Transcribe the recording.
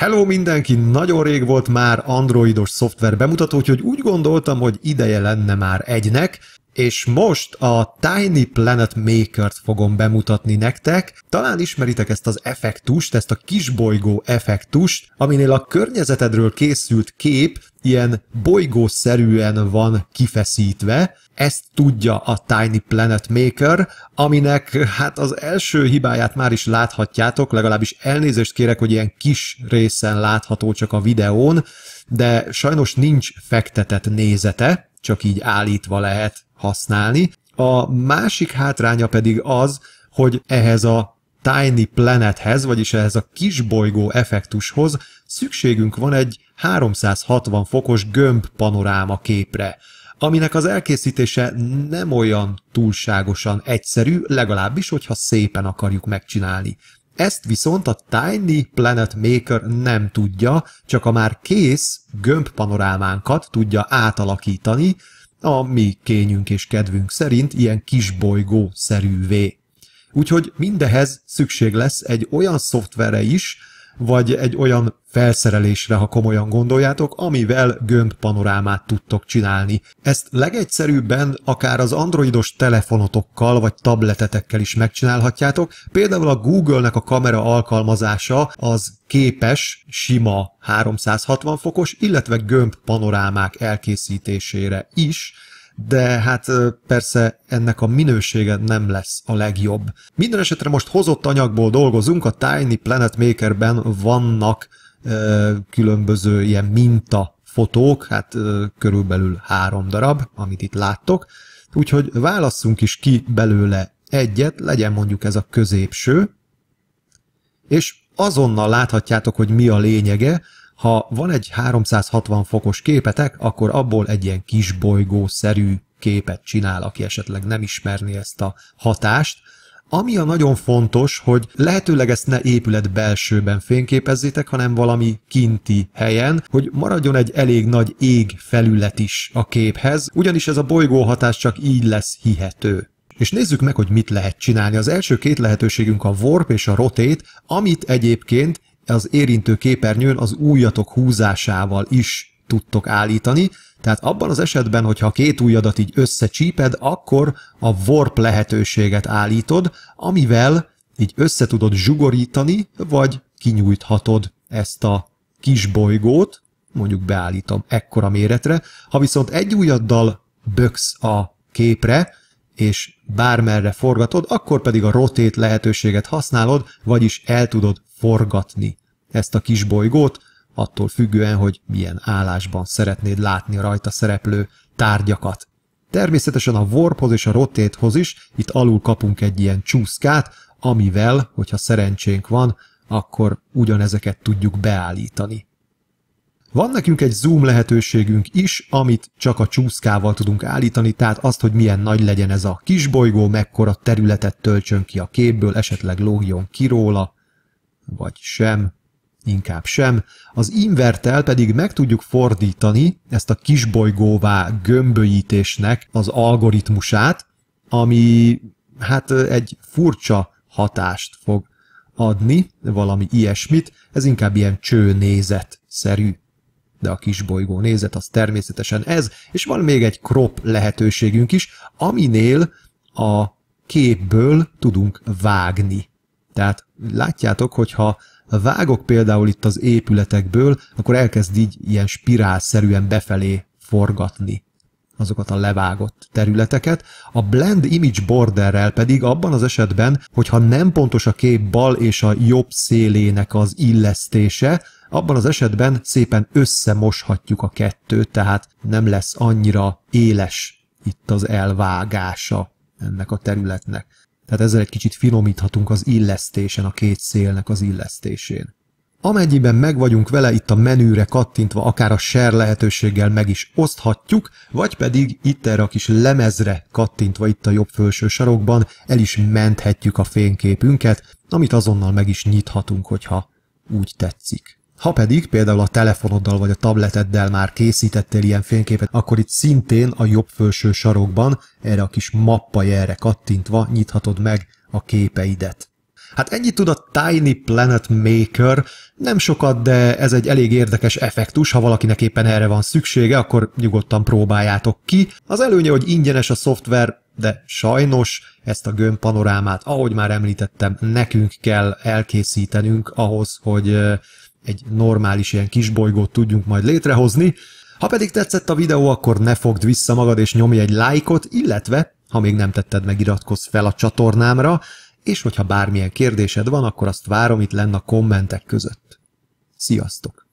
Hello mindenki! Nagyon rég volt már androidos szoftver bemutató, úgyhogy úgy gondoltam, hogy ideje lenne már egynek, és most a Tiny Planet Maker-t fogom bemutatni nektek. Talán ismeritek ezt az effektust, ezt a kisbolygó effektust, aminél a környezetedről készült kép ilyen bolygószerűen van kifeszítve. Ezt tudja a Tiny Planet Maker, aminek hát az első hibáját már is láthatjátok, legalábbis elnézést kérek, hogy ilyen kis részen látható csak a videón, de sajnos nincs fektetett nézete, csak így állítva lehet használni. A másik hátránya pedig az, hogy ehhez a Tiny Planethez, vagyis ehhez a kisbolygó effektushoz szükségünk van egy 360 fokos gömb panoráma képre, aminek az elkészítése nem olyan túlságosan egyszerű, legalábbis, hogyha szépen akarjuk megcsinálni. Ezt viszont a Tiny Planet Maker nem tudja, csak a már kész gömb panorámánkat tudja átalakítani, a mi kényünk és kedvünk szerint ilyen kisbolygó-szerűvé. Úgyhogy mindehez szükség lesz egy olyan szoftverre is, vagy egy olyan felszerelésre, ha komolyan gondoljátok, amivel panorámát tudtok csinálni. Ezt legegyszerűbben akár az androidos telefonotokkal vagy tabletetekkel is megcsinálhatjátok. Például a Google-nek a kamera alkalmazása az képes, sima 360 fokos, illetve gömb panorámák elkészítésére is, de hát persze ennek a minősége nem lesz a legjobb. Minden esetre most hozott anyagból dolgozunk, a Tiny Planet Makerben vannak ö, különböző ilyen minta fotók, hát ö, körülbelül három darab, amit itt láttok, úgyhogy válasszunk is ki belőle egyet, legyen mondjuk ez a középső, és azonnal láthatjátok, hogy mi a lényege, ha van egy 360 fokos képetek, akkor abból egy ilyen kis bolygószerű képet csinál, aki esetleg nem ismerné ezt a hatást, ami a nagyon fontos, hogy lehetőleg ezt ne épület belsőben fényképezzétek, hanem valami kinti helyen, hogy maradjon egy elég nagy ég felület is a képhez, ugyanis ez a hatás csak így lesz hihető. És nézzük meg, hogy mit lehet csinálni. Az első két lehetőségünk a warp és a rotét, amit egyébként az érintő képernyőn az újatok húzásával is tudtok állítani, tehát abban az esetben, hogyha a két ujjadat így összecsíped, akkor a warp lehetőséget állítod, amivel így össze tudod zsugorítani, vagy kinyújthatod ezt a kis bolygót, mondjuk beállítom ekkora méretre. Ha viszont egy ujjaddal böksz a képre, és bármerre forgatod, akkor pedig a rotét lehetőséget használod, vagyis el tudod forgatni ezt a kis bolygót, attól függően, hogy milyen állásban szeretnéd látni rajta szereplő tárgyakat. Természetesen a warphoz és a rotéthoz is itt alul kapunk egy ilyen csúszkát, amivel, hogyha szerencsénk van, akkor ugyanezeket tudjuk beállítani. Van nekünk egy zoom lehetőségünk is, amit csak a csúszkával tudunk állítani, tehát azt, hogy milyen nagy legyen ez a kisbolygó, mekkora területet töltsön ki a képből, esetleg lógjon ki róla, vagy sem. Inkább sem. Az invertel pedig meg tudjuk fordítani ezt a kisbolygóvá gömbölyítésnek az algoritmusát, ami hát egy furcsa hatást fog adni, valami ilyesmit, ez inkább ilyen csőnézet-szerű. De a kisbolygó nézet az természetesen ez, és van még egy crop lehetőségünk is, aminél a képből tudunk vágni. Tehát látjátok, hogyha vágok például itt az épületekből, akkor elkezd így ilyen spirálszerűen befelé forgatni azokat a levágott területeket, a blend image borderrel pedig abban az esetben, hogyha nem pontos a kép bal és a jobb szélének az illesztése, abban az esetben szépen összemoshatjuk a kettőt, tehát nem lesz annyira éles itt az elvágása ennek a területnek tehát ezzel egy kicsit finomíthatunk az illesztésen, a két szélnek az illesztésén. Amennyiben meg vagyunk vele itt a menüre kattintva, akár a share lehetőséggel meg is oszthatjuk, vagy pedig itt erre a kis lemezre kattintva itt a jobb felső sarokban el is menthetjük a fényképünket, amit azonnal meg is nyithatunk, hogyha úgy tetszik. Ha pedig például a telefonoddal vagy a tableteddel már készítettél ilyen fényképet, akkor itt szintén a jobb felső sarokban erre a kis mappa jelre kattintva nyithatod meg a képeidet. Hát ennyit tud a Tiny Planet Maker, nem sokat, de ez egy elég érdekes effektus, ha valakinek éppen erre van szüksége, akkor nyugodtan próbáljátok ki. Az előnye, hogy ingyenes a szoftver, de sajnos ezt a gömb panorámát, ahogy már említettem, nekünk kell elkészítenünk ahhoz, hogy egy normális ilyen kisbolygót tudjunk majd létrehozni. Ha pedig tetszett a videó, akkor ne fogd vissza magad és nyomj egy lájkot, illetve, ha még nem tetted meg, iratkozz fel a csatornámra, és hogyha bármilyen kérdésed van, akkor azt várom itt lenne a kommentek között. Sziasztok!